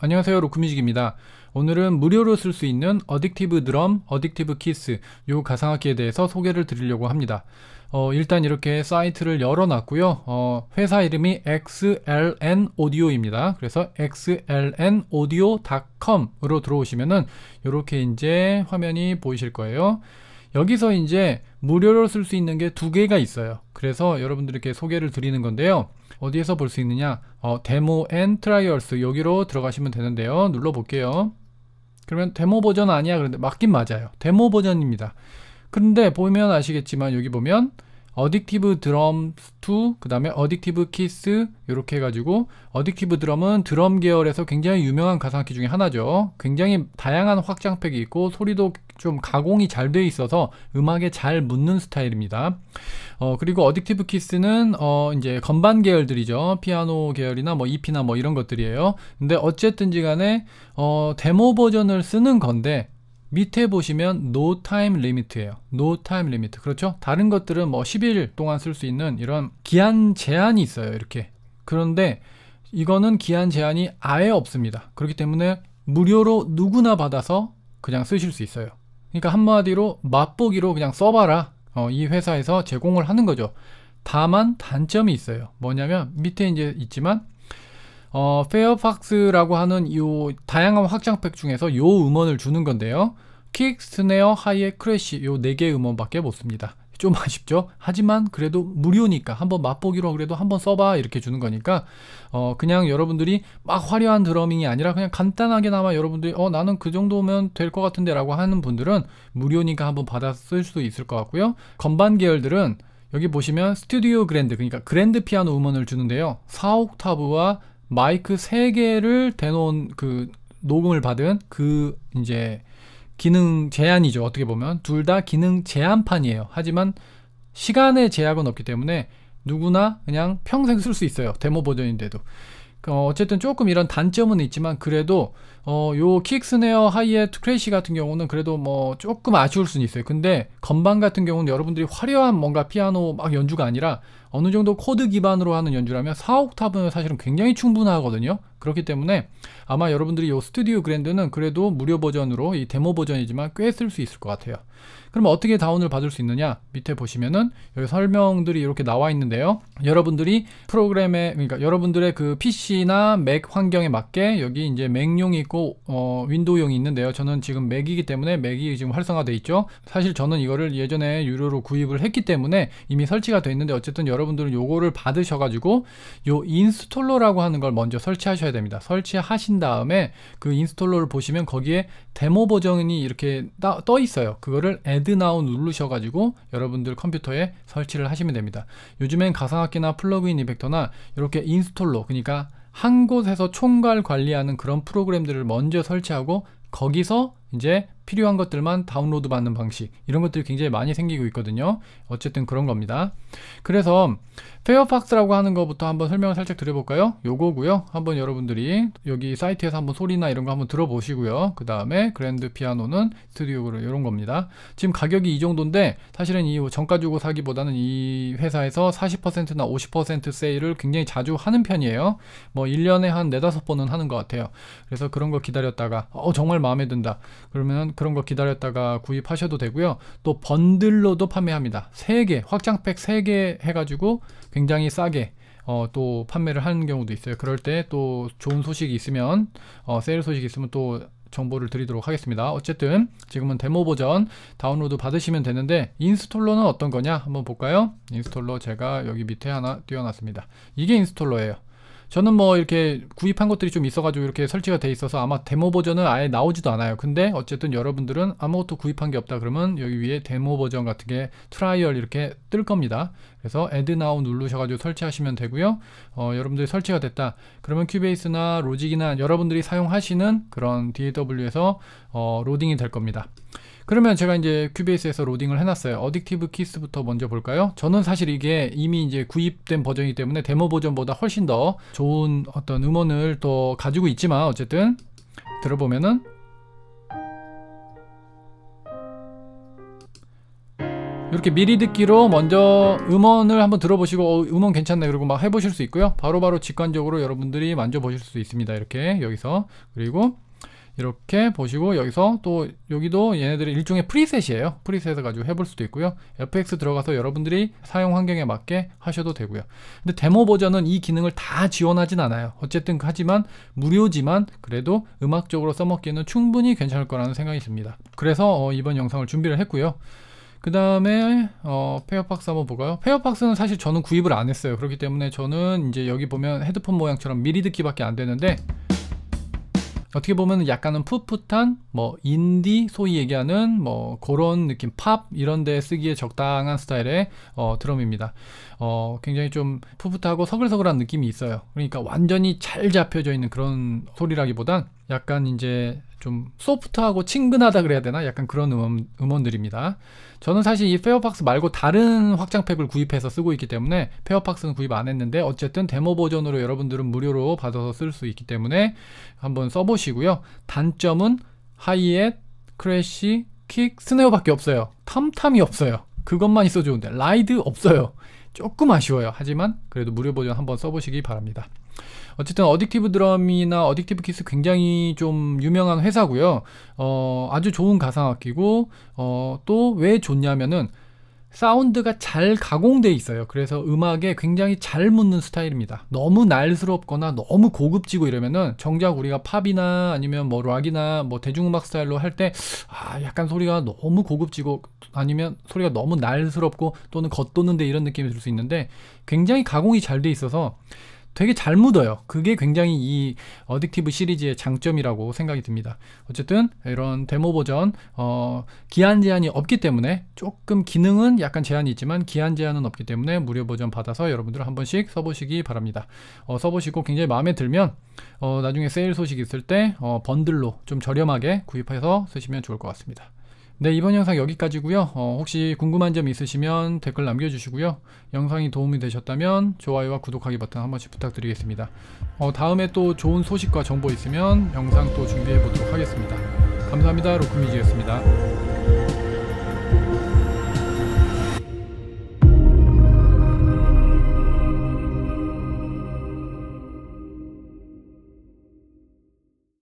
안녕하세요 로크뮤직입니다 오늘은 무료로 쓸 수 있는 어딕티브 드럼, 어딕티브 키스 요 가상악기에 대해서 소개를 드리려고 합니다 어, 일단 이렇게 사이트를 열어놨고요 어, 회사 이름이 XLN 오디오입니다 그래서 xlnaudio.com으로 들어오시면은 이렇게 이제 화면이 보이실 거예요 여기서 이제 무료로 쓸 수 있는 게 두 개가 있어요. 그래서 여러분들께 소개를 드리는 건데요. 어디에서 볼 수 있느냐? 어, 데모 앤 트라이얼스 여기로 들어가시면 되는데요. 눌러 볼게요. 그러면 데모 버전 아니야. 그런데 맞긴 맞아요. 데모 버전입니다. 근데 보면 아시겠지만 여기 보면 어딕티브 드럼 2, 그 다음에 어딕티브 키스 이렇게 해가지고 어딕티브 드럼은 드럼 계열에서 굉장히 유명한 가상악기 중에 하나죠. 굉장히 다양한 확장팩이 있고 소리도 좀 가공이 잘 돼 있어서 음악에 잘 묻는 스타일입니다. 어, 그리고 어딕티브 키스는 어, 이제 건반 계열들이죠. 피아노 계열이나 뭐 EP나 뭐 이런 것들이에요. 근데 어쨌든지 간에 어, 데모 버전을 쓰는 건데 밑에 보시면 no time limit예요. no time limit. 그렇죠? 다른 것들은 뭐 10일 동안 쓸 수 있는 이런 기한 제한이 있어요. 이렇게. 그런데 이거는 기한 제한이 아예 없습니다. 그렇기 때문에 무료로 누구나 받아서 그냥 쓰실 수 있어요. 그러니까 한마디로 맛보기로 그냥 써봐라. 어, 이 회사에서 제공을 하는 거죠. 다만 단점이 있어요. 뭐냐면 밑에 이제 있지만 어, 페어팍스라고 하는 이 다양한 확장팩 중에서 요 음원을 주는 건데요. 킥, 스네어, 하이의 크래쉬 요네 개의 음원밖에 못 씁니다. 좀 아쉽죠? 하지만 그래도 무료니까 한번 맛보기로 그래도 한번 써봐 이렇게 주는 거니까 어 그냥 여러분들이 막 화려한 드러밍이 아니라 그냥 간단하게나마 여러분들이 어 나는 그 정도면 될 것 같은데 라고 하는 분들은 무료니까 한번 받아 쓸 수도 있을 것 같고요 건반 계열들은 여기 보시면 스튜디오 그랜드 그러니까 그랜드 피아노 음원을 주는데요 4옥타브와 마이크 3개를 대놓은 그 녹음을 받은 그 이제 기능 제한이죠. 어떻게 보면 둘 다 기능 제한판이에요. 하지만 시간의 제약은 없기 때문에 누구나 그냥 평생 쓸 수 있어요. 데모 버전인데도. 어, 어쨌든 조금 이런 단점은 있지만 그래도 어, 요 킥스네어 하이햇 크래쉬 같은 경우는 그래도 뭐 조금 아쉬울 수는 있어요. 근데 건반 같은 경우는 여러분들이 화려한 뭔가 피아노 막 연주가 아니라 어느 정도 코드 기반으로 하는 연주라면 4옥탑은 사실은 굉장히 충분하거든요. 그렇기 때문에 아마 여러분들이 요 스튜디오 그랜드는 그래도 무료 버전으로 이 데모 버전이지만 꽤 쓸 수 있을 것 같아요. 그럼 어떻게 다운을 받을 수 있느냐? 밑에 보시면은 여기 설명들이 이렇게 나와 있는데요. 여러분들이 프로그램에 그러니까 여러분들의 그 PC나 맥 환경에 맞게 여기 이제 맥용이 있고 또 어, 윈도우용이 있는데요. 저는 지금 맥이기 때문에 맥이 지금 활성화돼 있죠. 사실 저는 이거를 예전에 유료로 구입을 했기 때문에 이미 설치가 돼 있는데 어쨌든 여러분들은 요거를 받으셔가지고 요 인스톨러라고 하는 걸 먼저 설치하셔야 됩니다. 설치하신 다음에 그 인스톨러를 보시면 거기에 데모 버전이 이렇게 따, 떠 있어요. 그거를 add now 누르셔가지고 여러분들 컴퓨터에 설치를 하시면 됩니다. 요즘엔 가상학기나 플러그인 이펙터나 이렇게 인스톨러 그러니까 한 곳에서 총괄 관리하는 그런 프로그램들을 먼저 설치하고 거기서 이제 필요한 것들만 다운로드 받는 방식 이런 것들이 굉장히 많이 생기고 있거든요 어쨌든 그런 겁니다 그래서 페어팍스라고 하는 것부터 한번 설명을 살짝 드려볼까요 요거고요 한번 여러분들이 여기 사이트에서 한번 소리나 이런 거 한번 들어보시고요 그 다음에 그랜드 피아노는 스튜디오로 이런 겁니다 지금 가격이 이 정도인데 사실은 이 정가 주고 사기보다는 이 회사에서 40%나 50% 세일을 굉장히 자주 하는 편이에요 뭐 1년에 한 4, 5번은 하는 것 같아요 그래서 그런 거 기다렸다가 어 정말 마음에 든다 그러면 그런 거 기다렸다가 구입하셔도 되고요. 또 번들로도 판매합니다. 3개, 확장팩 3개 해가지고 굉장히 싸게 어, 또 판매를 하는 경우도 있어요. 그럴 때 또 좋은 소식이 있으면 어, 세일 소식이 있으면 또 정보를 드리도록 하겠습니다. 어쨌든 지금은 데모 버전 다운로드 받으시면 되는데 인스톨러는 어떤 거냐 한번 볼까요? 인스톨러 제가 여기 밑에 하나 띄워놨습니다. 이게 인스톨러예요. 저는 뭐 이렇게 구입한 것들이 좀 있어가지고 이렇게 설치가 돼 있어서 아마 데모 버전은 아예 나오지도 않아요. 근데 어쨌든 여러분들은 아무것도 구입한 게 없다 그러면 여기 위에 데모 버전 같은 게 트라이얼 이렇게 뜰 겁니다. 그래서 add now 누르셔가지고 설치하시면 되고요. 어, 여러분들이 설치가 됐다. 그러면 큐베이스나 로직이나 여러분들이 사용하시는 그런 DAW에서 어, 로딩이 될 겁니다. 그러면 제가 이제 큐베이스에서 로딩을 해놨어요. 어딕티브 키스부터 먼저 볼까요? 저는 사실 이게 이미 이제 구입된 버전이기 때문에 데모 버전보다 훨씬 더 좋은 어떤 음원을 또 가지고 있지만 어쨌든 들어보면은 이렇게 미리 듣기로 먼저 음원을 한번 들어보시고 어, 음원 괜찮네 그러고막 해보실 수 있고요 바로바로 바로 직관적으로 여러분들이 만져보실 수 있습니다 이렇게 여기서 그리고 이렇게 보시고 여기서 또 여기도 얘네들이 일종의 프리셋이에요 프리셋을 가지고 해볼 수도 있고요 FX 들어가서 여러분들이 사용 환경에 맞게 하셔도 되고요 근데 데모 버전은 이 기능을 다 지원하진 않아요 어쨌든 하지만 무료지만 그래도 음악적으로 써먹기에는 충분히 괜찮을 거라는 생각이 듭니다 그래서 어, 이번 영상을 준비를 했고요 그 다음에 어, 페어박스 한번 볼까요? 페어박스는 사실 저는 구입을 안 했어요 그렇기 때문에 저는 이제 여기 보면 헤드폰 모양처럼 미리 듣기밖에 안 되는데 어떻게 보면 약간은 풋풋한 뭐 인디 소위 얘기하는 뭐 그런 느낌 팝 이런 데 쓰기에 적당한 스타일의 어, 드럼입니다. 어, 굉장히 좀 풋풋하고 서글서글한 느낌이 있어요. 그러니까 완전히 잘 잡혀져 있는 그런 소리라기보단 약간 이제 좀 소프트하고 친근하다 그래야 되나? 약간 그런 음원, 음원들입니다. 저는 사실 이 페어팍스 말고 다른 확장팩을 구입해서 쓰고 있기 때문에 페어팍스는 구입 안 했는데 어쨌든 데모 버전으로 여러분들은 무료로 받아서 쓸 수 있기 때문에 한번 써보시고요. 단점은 하이엣 크래쉬, 킥, 스네어밖에 없어요. 탐탐이 없어요. 그것만 있어 좋은데 라이드 없어요. 조금 아쉬워요. 하지만 그래도 무료 버전 한번 써보시기 바랍니다. 어쨌든 어딕티브 드럼이나 어딕티브 키스 굉장히 좀 유명한 회사고요. 어, 아주 좋은 가상악기고 어, 또 왜 좋냐면은 사운드가 잘 가공돼 있어요. 그래서 음악에 굉장히 잘 묻는 스타일입니다. 너무 날스럽거나 너무 고급지고 이러면은 정작 우리가 팝이나 아니면 뭐 락이나 뭐 대중음악 스타일로 할때아 약간 소리가 너무 고급지고 아니면 소리가 너무 날스럽고 또는 겉도는데 이런 느낌이 들 수 있는데 굉장히 가공이 잘 돼 있어서 되게 잘 묻어요. 그게 굉장히 이 어딕티브 시리즈의 장점이라고 생각이 듭니다. 어쨌든 이런 데모 버전 어, 기한 제한이 없기 때문에 조금 기능은 약간 제한이 있지만 기한 제한은 없기 때문에 무료 버전 받아서 여러분들 한 번씩 써보시기 바랍니다. 어, 써보시고 굉장히 마음에 들면 어, 나중에 세일 소식 있을 때 어, 번들로 좀 저렴하게 구입해서 쓰시면 좋을 것 같습니다. 네, 이번 영상 여기까지고요. 어, 혹시 궁금한 점 있으시면 댓글 남겨주시고요. 영상이 도움이 되셨다면 좋아요와 구독하기 버튼 한 번씩 부탁드리겠습니다. 어, 다음에 또 좋은 소식과 정보 있으면 영상 또 준비해 보도록 하겠습니다. 감사합니다. 로크미지였습니다.